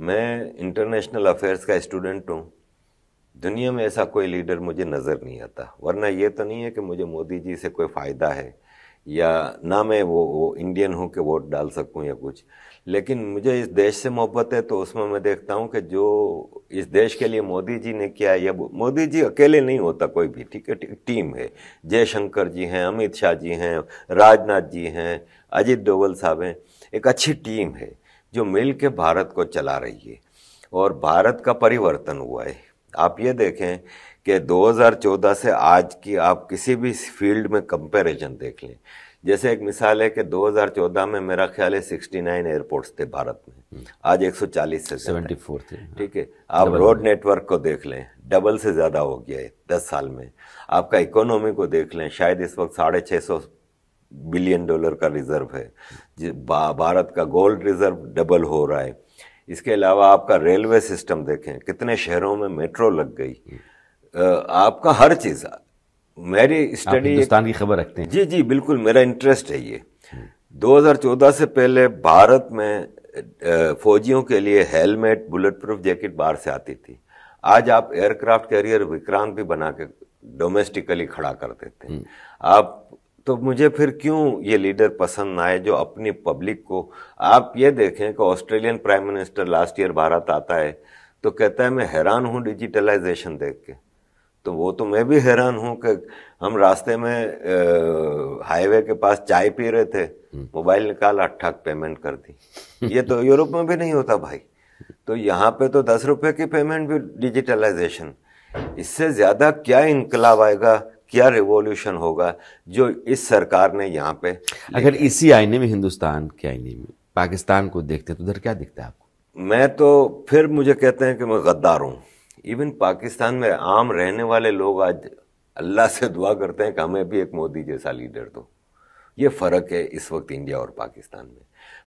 मैं international affairs का student हूँ दुनिया में ऐसा कोई लीडर मुझे नज़र नहीं आता वरना ये तो नहीं है कि मुझे मोदी जी से कोई फ़ायदा है या ना मैं वो वो इंडियन हूँ कि वोट डाल सकूँ या कुछ लेकिन मुझे इस देश से मोहब्बत है तो उसमें मैं देखता हूँ कि जो इस देश के लिए मोदी जी ने किया या मोदी जी अकेले नहीं होता कोई भी ठीक है टीम है जयशंकर जी हैं अमित शाह जी हैं राजनाथ जी हैं अजित डोवल साहब हैं एक अच्छी टीम है जो मिल के भारत को चला रही है और भारत का परिवर्तन हुआ है आप ये देखें कि 2014 से आज की आप किसी भी फील्ड में कंपैरिजन देख लें जैसे एक मिसाल है कि 2014 में मेरा ख्याल है 69 एयरपोर्ट्स थे भारत में हम्म। आज 140 से 74 थे हाँ। ठीक है आप रोड नेटवर्क को देख लें डबल से ज़्यादा हो गया है दस साल में आपका इकोनॉमी को देख लें शायद इस वक्त साढ़े छः सौ बिलियन डॉलर का रिज़र्व है भारत का गोल्ड रिज़र्व डबल हो रहा है इसके अलावा आपका रेलवे सिस्टम देखें कितने शहरों में मेट्रो लग गई हम्म। आपका हर चीज़ मेरी स्टडी हिंदुस्तान की खबर रखते हैं जी जी बिल्कुल मेरा इंटरेस्ट है ये 2014 हम्म। से पहले भारत में फौजियों के लिए हेलमेट बुलेट प्रूफ जैकेट बाहर से आती थी आज आप एयरक्राफ्ट कैरियर विक्रांत भी बना के डोमेस्टिकली खड़ा कर देते हैं हम्म। आप तो मुझे फिर क्यों ये लीडर पसंद ना आए जो अपनी पब्लिक को आप ये देखें कि Australian prime minister last year Bharat आता है तो कहता है मैं हैरान हूँ डिजिटलाइजेशन देख के तो वो तो मैं भी हैरान हूँ कि हम रास्ते में हाईवे के पास चाय पी रहे थे हम्म। मोबाइल निकाला ठक पेमेंट कर दी ये तो यूरोप में भी नहीं होता भाई तो यहाँ पे तो दस रुपये की पेमेंट भी डिजिटलाइजेशन इससे ज़्यादा क्या इनकलाब आएगा क्या रिवॉल्यूशन होगा जो इस सरकार ने यहाँ पे अगर इसी आईने में हिंदुस्तान के आईने में पाकिस्तान को देखते हैं तो उधर क्या दिखता है आपको मैं तो फिर मुझे कहते हैं कि मैं गद्दार हूँ इवन पाकिस्तान में आम रहने वाले लोग आज अल्लाह से दुआ करते हैं कि हमें भी एक मोदी जैसा लीडर दो ये फ़र्क है इस वक्त इंडिया और पाकिस्तान में